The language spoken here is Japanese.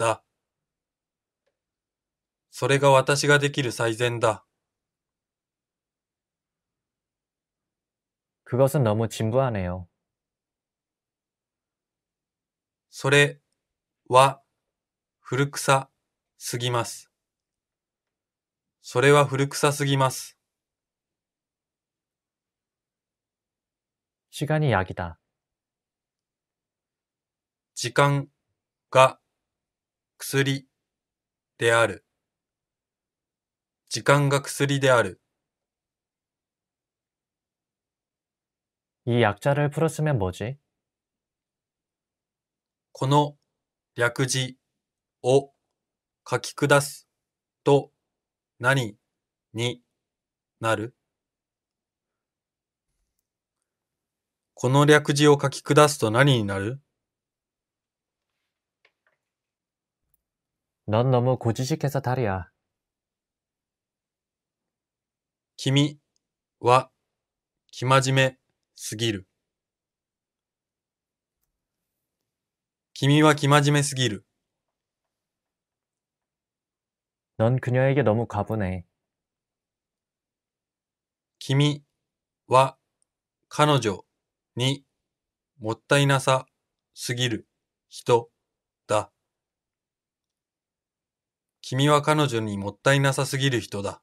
だ。それが私ができる最善だ。그것은너무진부하네요それは古臭すぎますそれは古臭すぎます시간이약이다時間が薬である。時間が薬である。이약자를풀었으면뭐지この略字を書き下すと何になるこの略字を書き下すと何になる넌너무고지식해서다리야君は生真面目すぎる。君は生真面目すぎる。넌그녀에게너무과분해君は彼女にもったいなさすぎる人だ。君は彼女にもったいなさすぎる人だ。